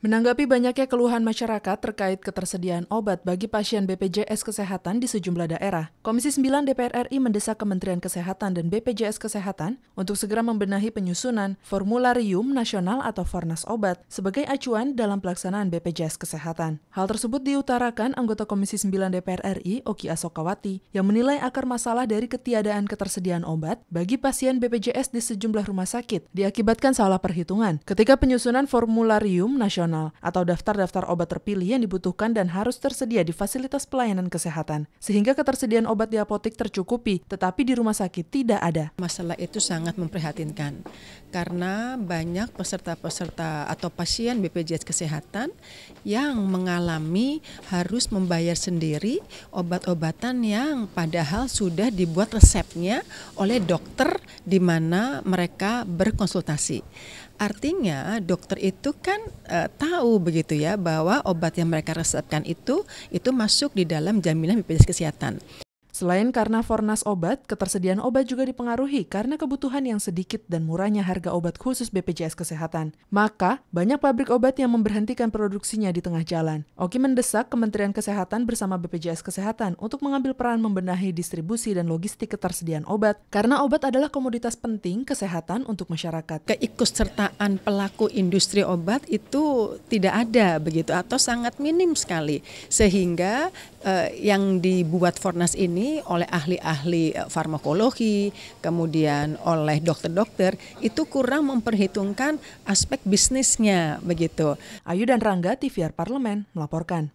Menanggapi banyaknya keluhan masyarakat terkait ketersediaan obat bagi pasien BPJS Kesehatan di sejumlah daerah, Komisi 9 DPR RI mendesak Kementerian Kesehatan dan BPJS Kesehatan untuk segera membenahi penyusunan formularium nasional atau Fornas obat sebagai acuan dalam pelaksanaan BPJS Kesehatan. Hal tersebut diutarakan anggota Komisi 9 DPR RI, Oki Asokawati, yang menilai akar masalah dari ketiadaan ketersediaan obat bagi pasien BPJS di sejumlah rumah sakit diakibatkan salah perhitungan ketika penyusunan formularium nasional nasional atau daftar-daftar obat terpilih yang dibutuhkan dan harus tersedia di fasilitas pelayanan kesehatan, sehingga ketersediaan obat di apotek tercukupi, tetapi di rumah sakit tidak ada. Masalah itu sangat memprihatinkan karena banyak peserta-peserta atau pasien BPJS Kesehatan yang mengalami harus membayar sendiri obat-obatan yang padahal sudah dibuat resepnya oleh dokter di mana mereka berkonsultasi. Artinya dokter itu kan e, tahu begitu ya bahwa obat yang mereka resepkan itu itu masuk di dalam jaminan BPJS kesehatan. Selain karena fornas obat, ketersediaan obat juga dipengaruhi karena kebutuhan yang sedikit dan murahnya harga obat khusus BPJS Kesehatan. Maka, banyak pabrik obat yang memberhentikan produksinya di tengah jalan. Oki mendesak Kementerian Kesehatan bersama BPJS Kesehatan untuk mengambil peran membenahi distribusi dan logistik ketersediaan obat, karena obat adalah komoditas penting kesehatan untuk masyarakat. Keikutsertaan pelaku industri obat itu tidak ada begitu atau sangat minim sekali, sehingga eh, yang dibuat Fornas ini oleh ahli-ahli eh, farmakologi, kemudian oleh dokter-dokter itu kurang memperhitungkan aspek bisnisnya begitu. Ayu dan Rangga TVR Parlemen melaporkan.